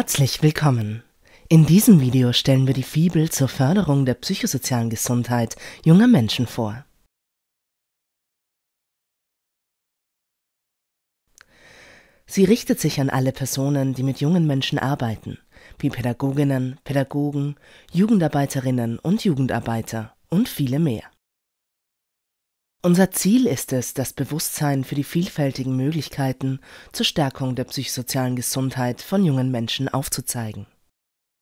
Herzlich willkommen! In diesem Video stellen wir die Fibel zur Förderung der psychosozialen Gesundheit junger Menschen vor. Sie richtet sich an alle Personen, die mit jungen Menschen arbeiten, wie Pädagoginnen, Pädagogen, Jugendarbeiterinnen und Jugendarbeiter und viele mehr. Unser Ziel ist es, das Bewusstsein für die vielfältigen Möglichkeiten zur Stärkung der psychosozialen Gesundheit von jungen Menschen aufzuzeigen.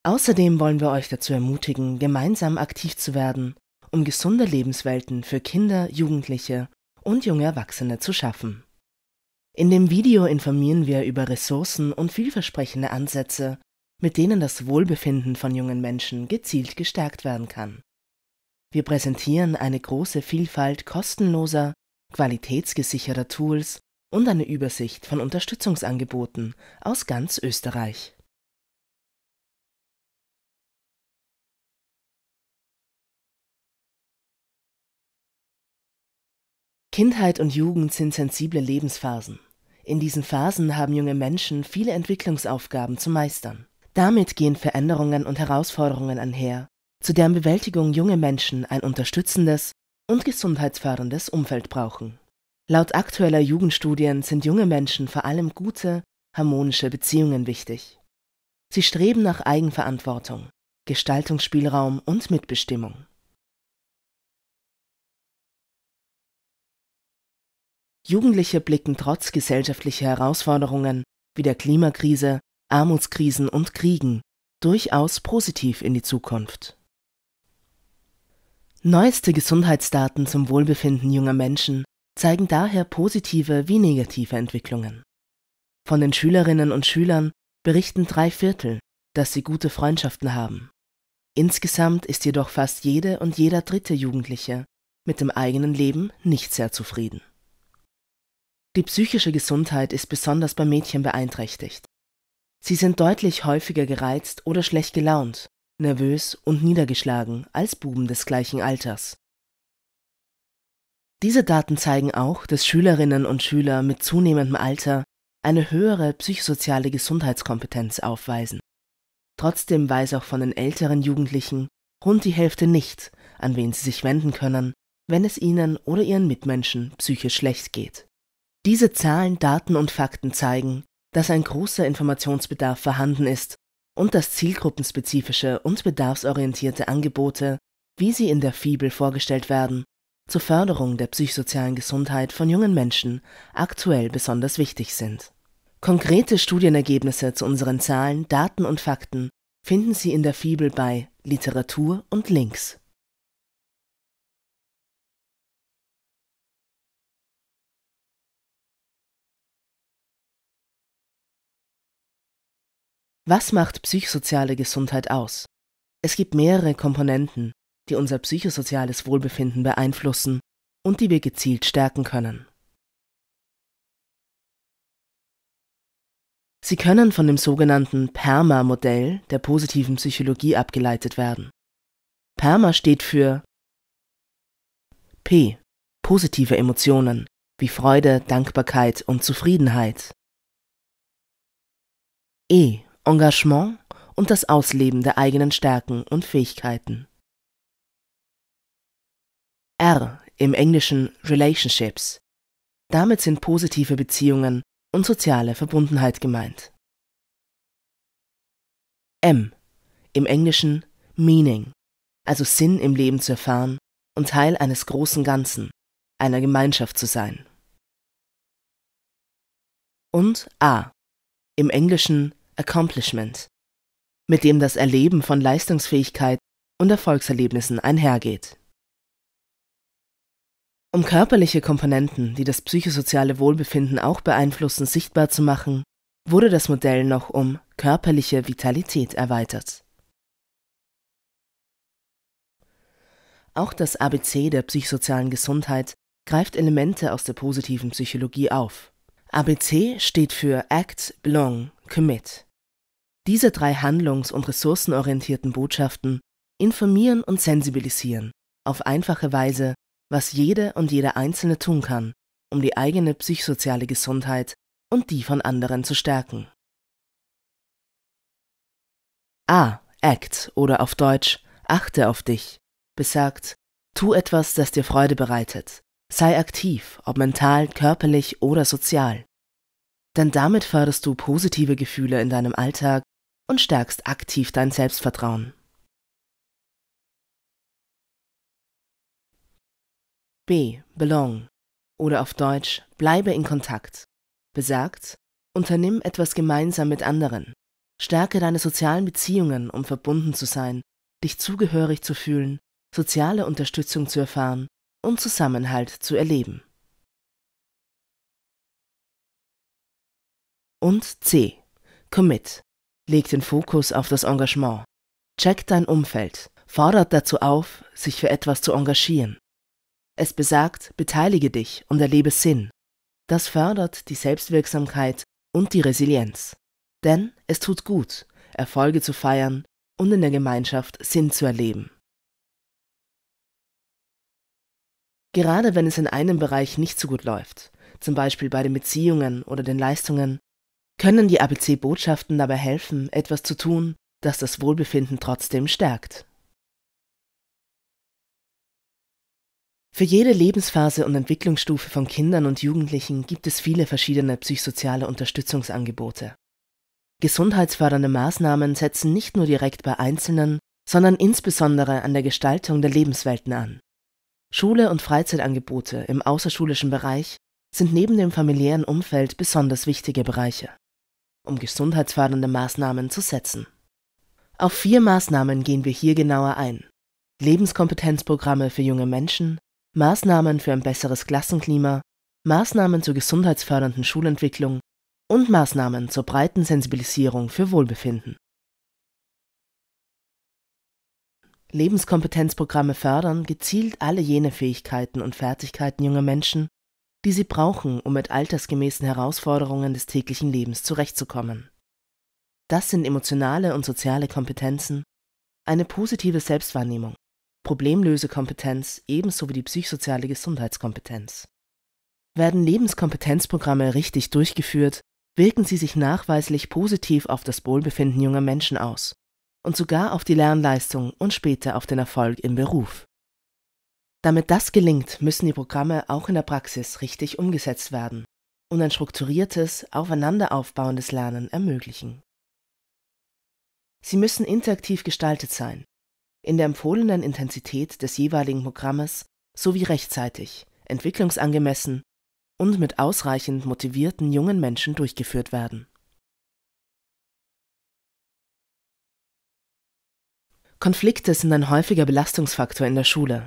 Außerdem wollen wir euch dazu ermutigen, gemeinsam aktiv zu werden, um gesunde Lebenswelten für Kinder, Jugendliche und junge Erwachsene zu schaffen. In dem Video informieren wir über Ressourcen und vielversprechende Ansätze, mit denen das Wohlbefinden von jungen Menschen gezielt gestärkt werden kann. Wir präsentieren eine große Vielfalt kostenloser, qualitätsgesicherter Tools und eine Übersicht von Unterstützungsangeboten aus ganz Österreich. Kindheit und Jugend sind sensible Lebensphasen. In diesen Phasen haben junge Menschen viele Entwicklungsaufgaben zu meistern. Damit gehen Veränderungen und Herausforderungen einher, zu deren Bewältigung junge Menschen ein unterstützendes und gesundheitsförderndes Umfeld brauchen. Laut aktueller Jugendstudien sind junge Menschen vor allem gute, harmonische Beziehungen wichtig. Sie streben nach Eigenverantwortung, Gestaltungsspielraum und Mitbestimmung. Jugendliche blicken trotz gesellschaftlicher Herausforderungen wie der Klimakrise, Armutskrisen und Kriegen durchaus positiv in die Zukunft. Neueste Gesundheitsdaten zum Wohlbefinden junger Menschen zeigen daher positive wie negative Entwicklungen. Von den Schülerinnen und Schülern berichten drei Viertel, dass sie gute Freundschaften haben. Insgesamt ist jedoch fast jede und jeder dritte Jugendliche mit dem eigenen Leben nicht sehr zufrieden. Die psychische Gesundheit ist besonders bei Mädchen beeinträchtigt. Sie sind deutlich häufiger gereizt oder schlecht gelaunt nervös und niedergeschlagen als Buben des gleichen Alters. Diese Daten zeigen auch, dass Schülerinnen und Schüler mit zunehmendem Alter eine höhere psychosoziale Gesundheitskompetenz aufweisen. Trotzdem weiß auch von den älteren Jugendlichen rund die Hälfte nicht, an wen sie sich wenden können, wenn es ihnen oder ihren Mitmenschen psychisch schlecht geht. Diese Zahlen, Daten und Fakten zeigen, dass ein großer Informationsbedarf vorhanden ist und das zielgruppenspezifische und bedarfsorientierte Angebote, wie sie in der Fibel vorgestellt werden, zur Förderung der psychosozialen Gesundheit von jungen Menschen aktuell besonders wichtig sind. Konkrete Studienergebnisse zu unseren Zahlen, Daten und Fakten finden Sie in der Fibel bei Literatur und Links. Was macht psychosoziale Gesundheit aus? Es gibt mehrere Komponenten, die unser psychosoziales Wohlbefinden beeinflussen und die wir gezielt stärken können. Sie können von dem sogenannten PERMA-Modell der positiven Psychologie abgeleitet werden. PERMA steht für P. Positive Emotionen wie Freude, Dankbarkeit und Zufriedenheit. E. Engagement und das Ausleben der eigenen Stärken und Fähigkeiten. R im Englischen Relationships. Damit sind positive Beziehungen und soziale Verbundenheit gemeint. M im Englischen Meaning, also Sinn im Leben zu erfahren und Teil eines großen Ganzen, einer Gemeinschaft zu sein. Und A im Englischen Accomplishment, mit dem das Erleben von Leistungsfähigkeit und Erfolgserlebnissen einhergeht. Um körperliche Komponenten, die das psychosoziale Wohlbefinden auch beeinflussen, sichtbar zu machen, wurde das Modell noch um körperliche Vitalität erweitert. Auch das ABC der psychosozialen Gesundheit greift Elemente aus der positiven Psychologie auf. ABC steht für Act, Belong, Commit. Diese drei handlungs- und ressourcenorientierten Botschaften informieren und sensibilisieren auf einfache Weise, was jede und jeder Einzelne tun kann, um die eigene psychosoziale Gesundheit und die von anderen zu stärken. A. Act oder auf Deutsch Achte auf dich besagt, tu etwas, das dir Freude bereitet. Sei aktiv, ob mental, körperlich oder sozial. Denn damit förderst du positive Gefühle in deinem Alltag und stärkst aktiv dein Selbstvertrauen. B. Belong oder auf Deutsch bleibe in Kontakt. Besagt, unternimm etwas gemeinsam mit anderen. Stärke deine sozialen Beziehungen, um verbunden zu sein, dich zugehörig zu fühlen, soziale Unterstützung zu erfahren und Zusammenhalt zu erleben. Und C. Commit Leg den Fokus auf das Engagement. Check dein Umfeld. Fordert dazu auf, sich für etwas zu engagieren. Es besagt, beteilige dich und erlebe Sinn. Das fördert die Selbstwirksamkeit und die Resilienz. Denn es tut gut, Erfolge zu feiern und in der Gemeinschaft Sinn zu erleben. Gerade wenn es in einem Bereich nicht so gut läuft, zum Beispiel bei den Beziehungen oder den Leistungen, können die ABC-Botschaften dabei helfen, etwas zu tun, das das Wohlbefinden trotzdem stärkt. Für jede Lebensphase und Entwicklungsstufe von Kindern und Jugendlichen gibt es viele verschiedene psychosoziale Unterstützungsangebote. Gesundheitsfördernde Maßnahmen setzen nicht nur direkt bei Einzelnen, sondern insbesondere an der Gestaltung der Lebenswelten an. Schule und Freizeitangebote im außerschulischen Bereich sind neben dem familiären Umfeld besonders wichtige Bereiche um gesundheitsfördernde Maßnahmen zu setzen. Auf vier Maßnahmen gehen wir hier genauer ein. Lebenskompetenzprogramme für junge Menschen, Maßnahmen für ein besseres Klassenklima, Maßnahmen zur gesundheitsfördernden Schulentwicklung und Maßnahmen zur breiten Sensibilisierung für Wohlbefinden. Lebenskompetenzprogramme fördern gezielt alle jene Fähigkeiten und Fertigkeiten junger Menschen, die sie brauchen, um mit altersgemäßen Herausforderungen des täglichen Lebens zurechtzukommen. Das sind emotionale und soziale Kompetenzen, eine positive Selbstwahrnehmung, Problemlösekompetenz ebenso wie die psychosoziale Gesundheitskompetenz. Werden Lebenskompetenzprogramme richtig durchgeführt, wirken sie sich nachweislich positiv auf das Wohlbefinden junger Menschen aus und sogar auf die Lernleistung und später auf den Erfolg im Beruf. Damit das gelingt, müssen die Programme auch in der Praxis richtig umgesetzt werden und ein strukturiertes, aufeinander aufbauendes Lernen ermöglichen. Sie müssen interaktiv gestaltet sein, in der empfohlenen Intensität des jeweiligen Programmes sowie rechtzeitig, entwicklungsangemessen und mit ausreichend motivierten jungen Menschen durchgeführt werden. Konflikte sind ein häufiger Belastungsfaktor in der Schule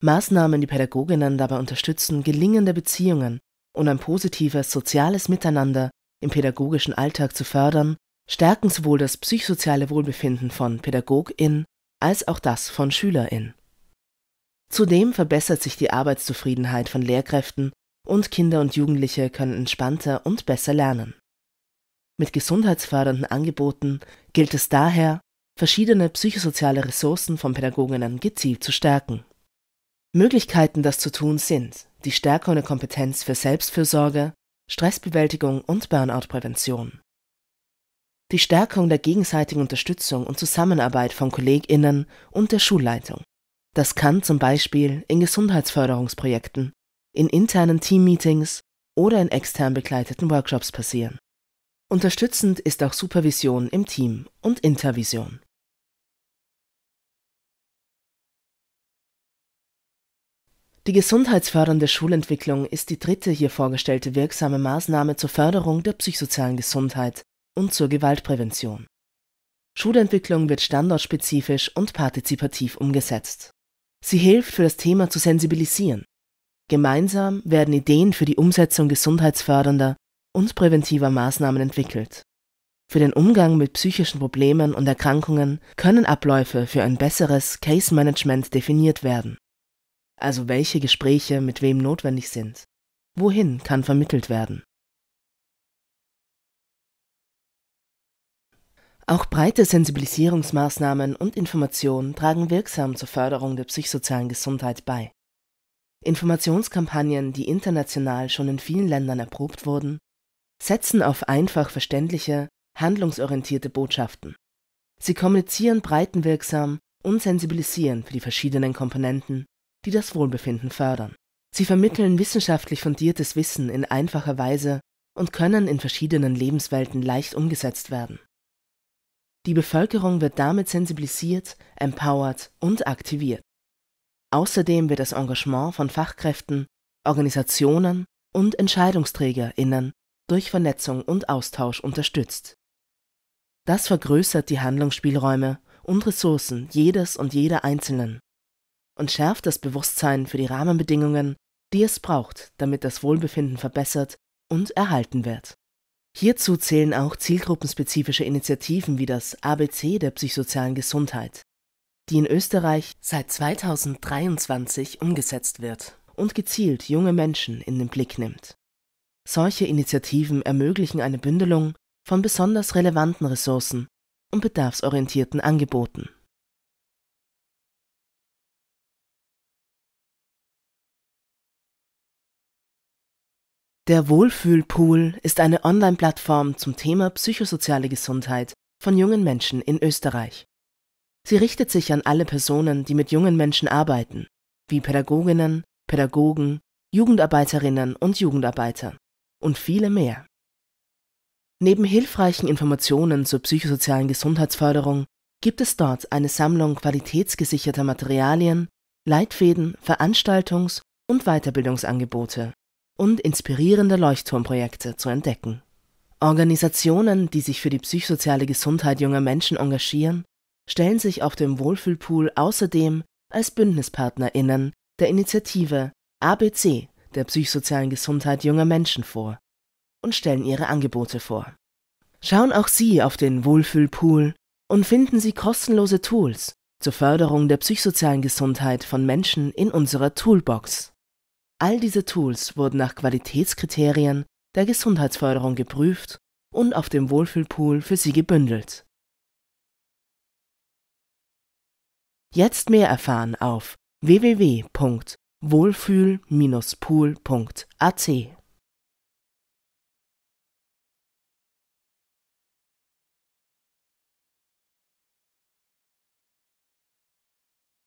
Maßnahmen, die Pädagoginnen dabei unterstützen, gelingende Beziehungen und ein positives soziales Miteinander im pädagogischen Alltag zu fördern, stärken sowohl das psychosoziale Wohlbefinden von Pädagogin als auch das von Schülerin. Zudem verbessert sich die Arbeitszufriedenheit von Lehrkräften und Kinder und Jugendliche können entspannter und besser lernen. Mit gesundheitsfördernden Angeboten gilt es daher, verschiedene psychosoziale Ressourcen von Pädagoginnen gezielt zu stärken. Möglichkeiten, das zu tun, sind die Stärkung der Kompetenz für Selbstfürsorge, Stressbewältigung und Burnout-Prävention. Die Stärkung der gegenseitigen Unterstützung und Zusammenarbeit von KollegInnen und der Schulleitung. Das kann zum Beispiel in Gesundheitsförderungsprojekten, in internen Teammeetings oder in extern begleiteten Workshops passieren. Unterstützend ist auch Supervision im Team und Intervision. Die gesundheitsfördernde Schulentwicklung ist die dritte hier vorgestellte wirksame Maßnahme zur Förderung der psychosozialen Gesundheit und zur Gewaltprävention. Schulentwicklung wird standortspezifisch und partizipativ umgesetzt. Sie hilft, für das Thema zu sensibilisieren. Gemeinsam werden Ideen für die Umsetzung gesundheitsfördernder und präventiver Maßnahmen entwickelt. Für den Umgang mit psychischen Problemen und Erkrankungen können Abläufe für ein besseres Case Management definiert werden also welche Gespräche mit wem notwendig sind. Wohin kann vermittelt werden? Auch breite Sensibilisierungsmaßnahmen und Informationen tragen wirksam zur Förderung der psychosozialen Gesundheit bei. Informationskampagnen, die international schon in vielen Ländern erprobt wurden, setzen auf einfach verständliche, handlungsorientierte Botschaften. Sie kommunizieren breitenwirksam und sensibilisieren für die verschiedenen Komponenten die das Wohlbefinden fördern. Sie vermitteln wissenschaftlich fundiertes Wissen in einfacher Weise und können in verschiedenen Lebenswelten leicht umgesetzt werden. Die Bevölkerung wird damit sensibilisiert, empowert und aktiviert. Außerdem wird das Engagement von Fachkräften, Organisationen und EntscheidungsträgerInnen durch Vernetzung und Austausch unterstützt. Das vergrößert die Handlungsspielräume und Ressourcen jedes und jeder Einzelnen und schärft das Bewusstsein für die Rahmenbedingungen, die es braucht, damit das Wohlbefinden verbessert und erhalten wird. Hierzu zählen auch zielgruppenspezifische Initiativen wie das ABC der psychosozialen Gesundheit, die in Österreich seit 2023 umgesetzt wird und gezielt junge Menschen in den Blick nimmt. Solche Initiativen ermöglichen eine Bündelung von besonders relevanten Ressourcen und bedarfsorientierten Angeboten. Der Wohlfühlpool ist eine Online-Plattform zum Thema psychosoziale Gesundheit von jungen Menschen in Österreich. Sie richtet sich an alle Personen, die mit jungen Menschen arbeiten, wie Pädagoginnen, Pädagogen, Jugendarbeiterinnen und Jugendarbeiter und viele mehr. Neben hilfreichen Informationen zur psychosozialen Gesundheitsförderung gibt es dort eine Sammlung qualitätsgesicherter Materialien, Leitfäden, Veranstaltungs- und Weiterbildungsangebote und inspirierende Leuchtturmprojekte zu entdecken. Organisationen, die sich für die psychosoziale Gesundheit junger Menschen engagieren, stellen sich auf dem Wohlfühlpool außerdem als BündnispartnerInnen der Initiative ABC der psychosozialen Gesundheit junger Menschen vor und stellen ihre Angebote vor. Schauen auch Sie auf den Wohlfühlpool und finden Sie kostenlose Tools zur Förderung der psychosozialen Gesundheit von Menschen in unserer Toolbox. All diese Tools wurden nach Qualitätskriterien der Gesundheitsförderung geprüft und auf dem Wohlfühlpool für Sie gebündelt. Jetzt mehr erfahren auf www.wohlfühl-pool.at